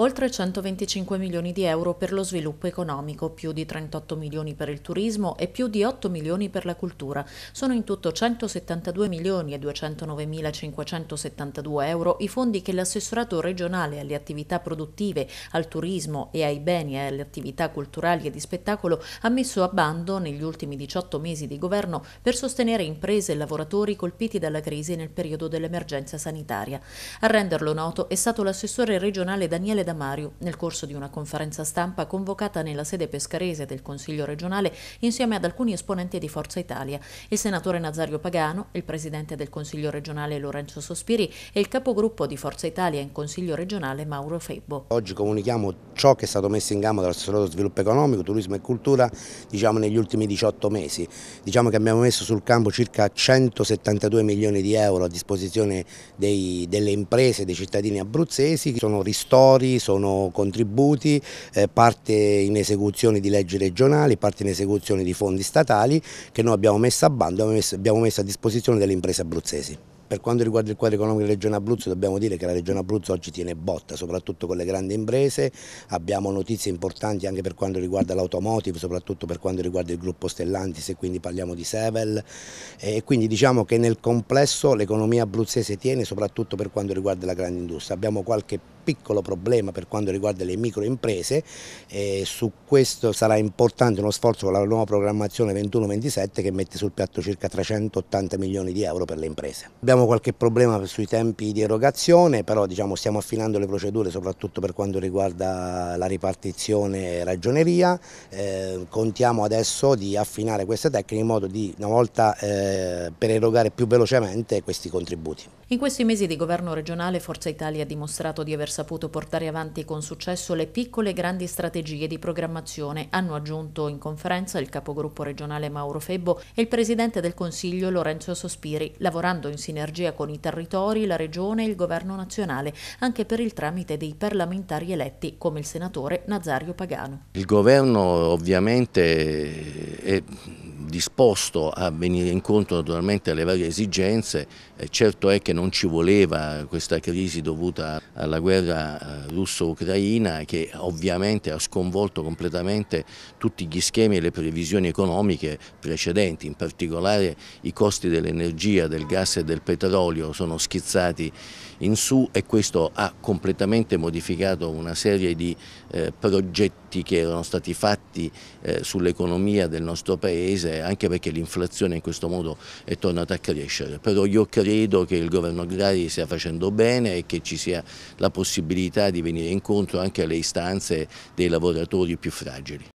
Oltre 125 milioni di euro per lo sviluppo economico, più di 38 milioni per il turismo e più di 8 milioni per la cultura. Sono in tutto 172 milioni e mila 209.572 euro i fondi che l'assessorato regionale alle attività produttive, al turismo e ai beni e alle attività culturali e di spettacolo ha messo a bando negli ultimi 18 mesi di governo per sostenere imprese e lavoratori colpiti dalla crisi nel periodo dell'emergenza sanitaria. A renderlo noto è stato l'assessore regionale Daniele Mario nel corso di una conferenza stampa convocata nella sede pescarese del Consiglio regionale insieme ad alcuni esponenti di Forza Italia, il senatore Nazario Pagano, il presidente del Consiglio regionale Lorenzo Sospiri e il capogruppo di Forza Italia in Consiglio regionale Mauro Febbo. Oggi comunichiamo ciò che è stato messo in gamba dal Assessorato Sviluppo Economico, Turismo e Cultura diciamo, negli ultimi 18 mesi. Diciamo che abbiamo messo sul campo circa 172 milioni di euro a disposizione dei, delle imprese, dei cittadini abruzzesi, sono ristori, sono contributi, eh, parte in esecuzione di leggi regionali, parte in esecuzione di fondi statali che noi abbiamo messo a bando, abbiamo messo, abbiamo messo a disposizione delle imprese abruzzesi. Per quanto riguarda il quadro economico della Regione Abruzzo dobbiamo dire che la Regione Abruzzo oggi tiene botta, soprattutto con le grandi imprese, abbiamo notizie importanti anche per quanto riguarda l'automotive, soprattutto per quanto riguarda il gruppo Stellantis e quindi parliamo di Sevel e quindi diciamo che nel complesso l'economia abruzzese tiene soprattutto per quanto riguarda la grande industria, abbiamo qualche piccolo problema per quanto riguarda le microimprese, e eh, su questo sarà importante uno sforzo con la nuova programmazione 21-27 che mette sul piatto circa 380 milioni di euro per le imprese. Abbiamo qualche problema sui tempi di erogazione, però diciamo, stiamo affinando le procedure soprattutto per quanto riguarda la ripartizione ragioneria, eh, contiamo adesso di affinare queste tecniche in modo di una volta eh, per erogare più velocemente questi contributi. In questi mesi di governo regionale Forza Italia ha dimostrato di aver saputo portare avanti con successo le piccole e grandi strategie di programmazione, hanno aggiunto in conferenza il capogruppo regionale Mauro Febbo e il presidente del Consiglio Lorenzo Sospiri, lavorando in sinergia con i territori, la regione e il governo nazionale, anche per il tramite dei parlamentari eletti come il senatore Nazario Pagano. Il governo ovviamente è disposto a venire incontro naturalmente alle varie esigenze, eh, certo è che non ci voleva questa crisi dovuta alla guerra eh, russo-ucraina che ovviamente ha sconvolto completamente tutti gli schemi e le previsioni economiche precedenti, in particolare i costi dell'energia, del gas e del petrolio sono schizzati in su e questo ha completamente modificato una serie di eh, progetti conti che erano stati fatti eh, sull'economia del nostro paese anche perché l'inflazione in questo modo è tornata a crescere, però io credo che il governo Grari stia facendo bene e che ci sia la possibilità di venire incontro anche alle istanze dei lavoratori più fragili.